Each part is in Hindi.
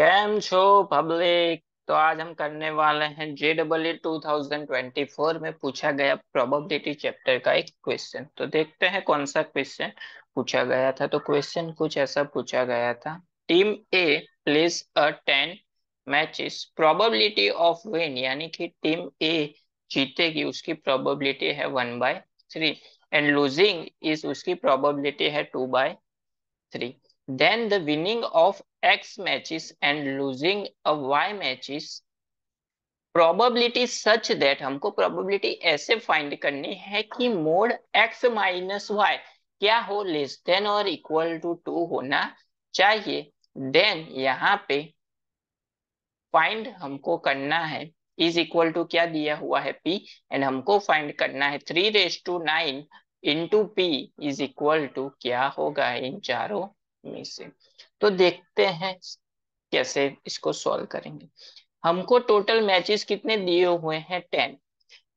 कैम शो पब्लिक तो आज हम करने वाले हैं J double E two thousand twenty four में पूछा गया प्रोबेबिलिटी चैप्टर का एक क्वेश्चन तो देखते हैं कौन सा क्वेश्चन पूछा गया था तो क्वेश्चन कुछ ऐसा पूछा गया था team A plays a ten matches probability of win यानी कि टीम ए जीतेगी उसकी प्रोबेबिलिटी है one by three and losing is उसकी प्रोबेबिलिटी है two by three then the winning of X matches and losing a Y matches probability such that हमको probability ऐसे find करनी है कि मोड x minus y क्या हो less than or equal to two होना चाहिए then यहाँ पे find हमको करना है इज इक्वल टू क्या दिया हुआ है p एंड हमको फाइंड करना है three raise to nine into P is equal to क्या होगा इन चारों में से तो देखते हैं कैसे इसको सॉल्व करेंगे हमको टोटल मैचेस कितने दिए हुए हैं टेन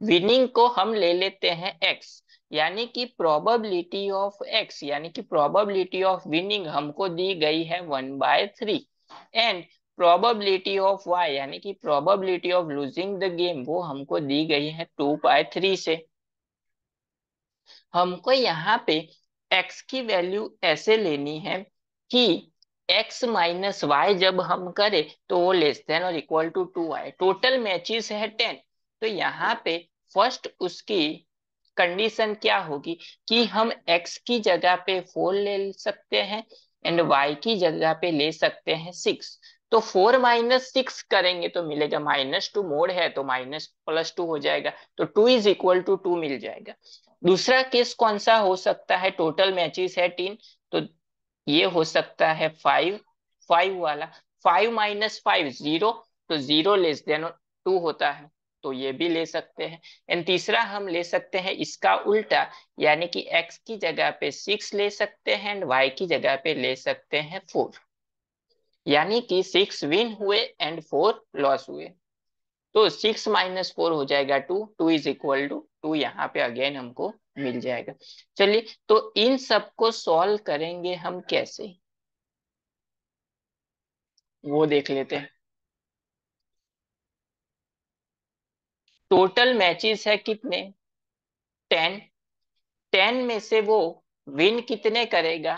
विनिंग को हम ले लेते हैं एक्स यानी कि प्रोबेबिलिटी ऑफ एक्स यानी कि प्रोबेबिलिटी ऑफ विनिंग हमको दी गई है one by three and probability of Y यानी कि probability of losing the game वो हमको दी गई है टू बाय थ्री से हमको यहाँ पे एक्स की वैल्यू ऐसे लेनी है कि एक्स माइनस वाई जब हम करें तो वो लेस देन और इक्वल टू टू आए टोटल मैचिस है टेन तो यहाँ पे फर्स्ट उसकी कंडीशन क्या होगी कि हम x की जगह पे फोर ले सकते हैं एंड y की जगह पे ले सकते हैं सिक्स तो फोर माइनस सिक्स करेंगे तो मिलेगा माइनस टू मोड है तो माइनस प्लस टू हो जाएगा तो two is equal to two मिल जाएगा दूसरा केस कौन सा हो सकता है टोटल मैचेस है तीन तो ये हो सकता है फाइव फाइव वाला फाइव माइनस फाइव जीरो तो जीरो लेस देन टू होता है तो ये भी ले सकते हैं एंड तीसरा हम ले सकते हैं इसका उल्टा यानी कि एक्स की जगह पे सिक्स ले सकते हैं एंड वाई की जगह पे ले सकते हैं फोर यानी कि सिक्स विन हुए एंड फोर लॉस हुए तो सिक्स माइनस फोर हो जाएगा two two is equal to two यहाँ पे अगेन हमको मिल जाएगा चलिए तो इन सबको सॉल्व करेंगे हम कैसे वो देख लेते हैं टोटल मैचेस है कितने टेन टेन में से वो विन कितने करेगा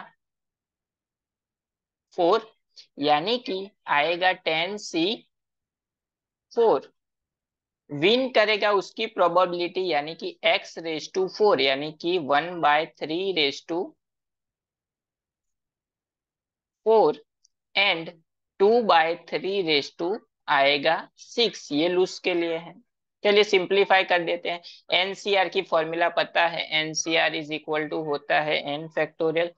फोर यानी कि आएगा टेन सी फोर विन करेगा उसकी प्रोबेबिलिटी यानी कि एक्स रेस टू फोर यानी कि one by three raise to four and two by three raise to आएगा सिक्स ये लूज के लिए है चलिए सिंप्लीफाई कर देते हैं एनसीआर की फॉर्मूला पता है एनसीआर इज इक्वल टू होता है N factorial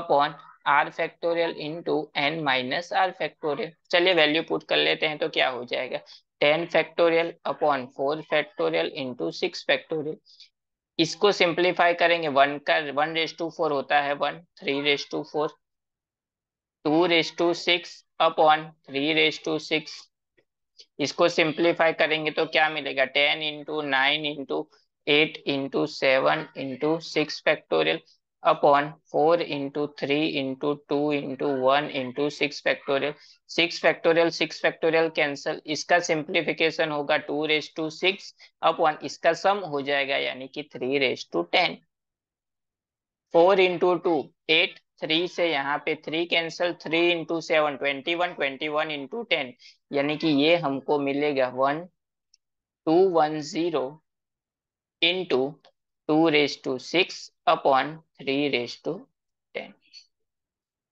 upon R factorial into N minus R factorial चलिए वैल्यू पुट कर लेते हैं तो क्या हो जाएगा ten factorial upon four factorial into six factorial इसको सिंप्लीफाई करेंगे वन का वन रेस टू फोर होता है one three raise to four two raise to six upon three raise to six इसको सिंप्लीफाई करेंगे तो क्या मिलेगा ten into nine into eight into seven into six factorial upon 4 into 3 into 2 into 1 into 6 factorial 6 factorial 6 factorial cancel इसका सिंप्लीफिकेशन होगा 2 रेस टू 6 अपॉन इसका सम हो जाएगा यानी कि 3 raise to 10 4 into two eight three से यहाँ पे three cancel three into seven twenty one twenty one into ten यानी कि ये हमको मिलेगा one two one zero into two raise to six upon three raise to ten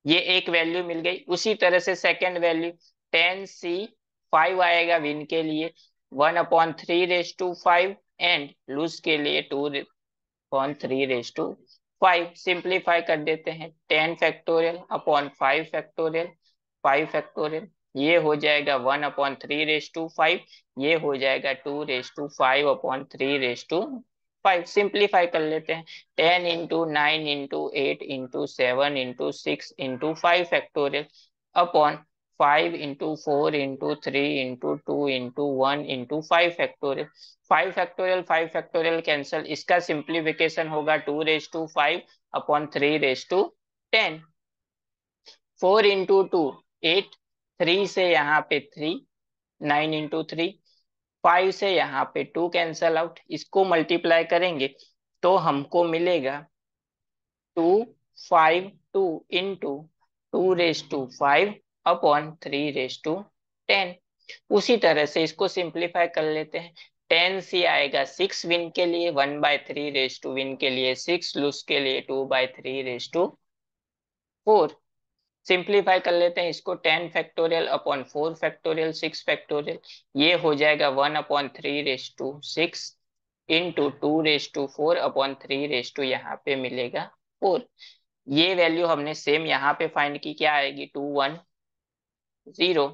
ये एक वैल्यू मिल गई उसी तरह से second value ten C five आएगा विन के लिए one upon three raise to five and loose के लिए two upon three raise to five simplify कर देते हैं ten factorial upon five factorial five factorial ये हो जाएगा one upon three raise to five ये हो जाएगा two raise to five upon three raise to five simplify कर लेते हैं ten into nine into eight into seven into six into five factorial upon five into four into three into two into one into five factorial five factorial five factorial cancel इसका सिंप्लीफिकेशन होगा two raise to five upon three raise to ten four into two eight three से यहाँ पे three nine into three five से यहाँ पे टू कैंसल आउट इसको मल्टीप्लाई करेंगे तो हमको मिलेगा two five two in two two raise to five upon three raise to ten उसी तरह से इसको सिंप्लीफाई कर लेते हैं टेन सी आएगा सिक्स विन के लिए one by three raise to win के लिए सिक्स लूस के लिए two by three raise to four simplify कर लेते हैं इसको ten factorial upon four factorial six factorial ये हो जाएगा one upon three raise to six into two raise to four upon three raise to यहाँ पे मिलेगा फोर ये वैल्यू हमने सेम यहाँ पे फाइंड की क्या आएगी two one zero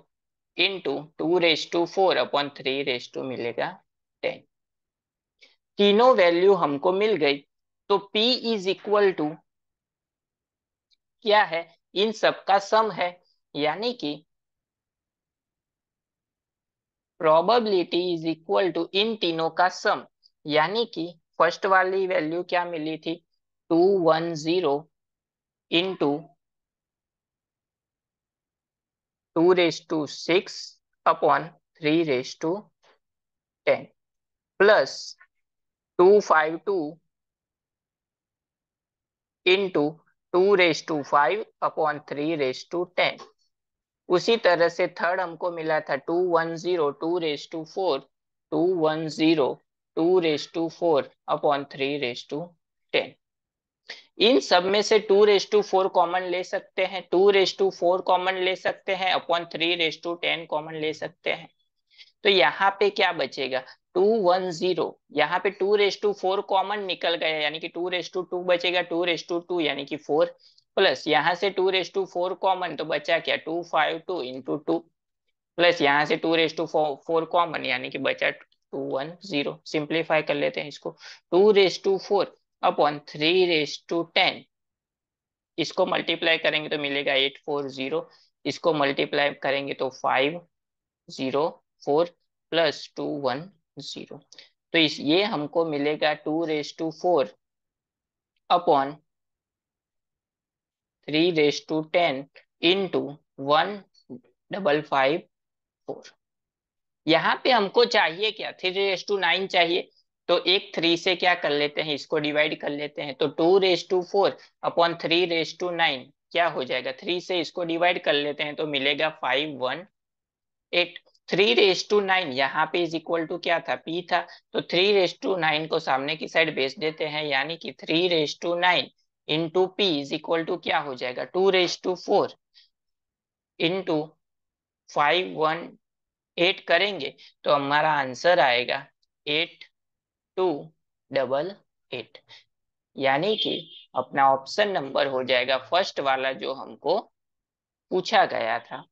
into two raise to four upon three raise to मिलेगा टेन तीनों वैल्यू हमको मिल गई तो P इज इक्वल टू क्या है इन सब का सम है यानी कि प्रोबेबिलिटी इज इक्वल टू इन तीनों का सम यानी कि फर्स्ट वाली वैल्यू क्या मिली थी two one zero into two raise to six upon three raise to ten plus two five two into two raise to five upon three raise to ten उसी तरह से थर्ड हमको मिला था two one zero two raise to four two one zero two raise to four upon three raise to ten इन सब में से two raise to four common ले सकते हैं to raise to four common ले सकते हैं upon three raise to ten common ले सकते हैं तो यहाँ पे क्या बचेगा टू वन जीरो यहाँ पे two raise to four common निकल गया यानी कि टू रेस टू टू बचेगा टू रेस टू टू यानी कि फोर प्लस यहाँ से two raise to four common तो बचा क्या two five two into two plus यहाँ से two raise to four common यानी कि बचा टू वन जीरो सिंप्लीफाई कर लेते हैं इसको two raise to four upon three raise to ten इसको मल्टीप्लाई करेंगे तो मिलेगा एट फोर जीरो इसको मल्टीप्लाई करेंगे तो five zero four plus two one zero तो इस ये हमको मिलेगा two raise to four upon three raise to ten in two one double five four यहाँ पे हमको चाहिए क्या थ्री रेस टू नाइन चाहिए तो एक थ्री से क्या कर लेते हैं इसको डिवाइड कर लेते हैं तो two raise to four upon three raise to nine क्या हो जाएगा थ्री से इसको डिवाइड कर लेते हैं तो मिलेगा five one eight three raise to nine यहाँ पे इज इक्वल टू क्या था पी था तो थ्री रेस टू नाइन को सामने की साइड बेच देते हैं यानी कि three raise to nine into P is equal to क्या हो जाएगा two raise to four into five one eight करेंगे तो हमारा आंसर आएगा एट टू डबल एट यानी कि अपना ऑप्शन नंबर हो जाएगा फर्स्ट वाला जो हमको पूछा गया था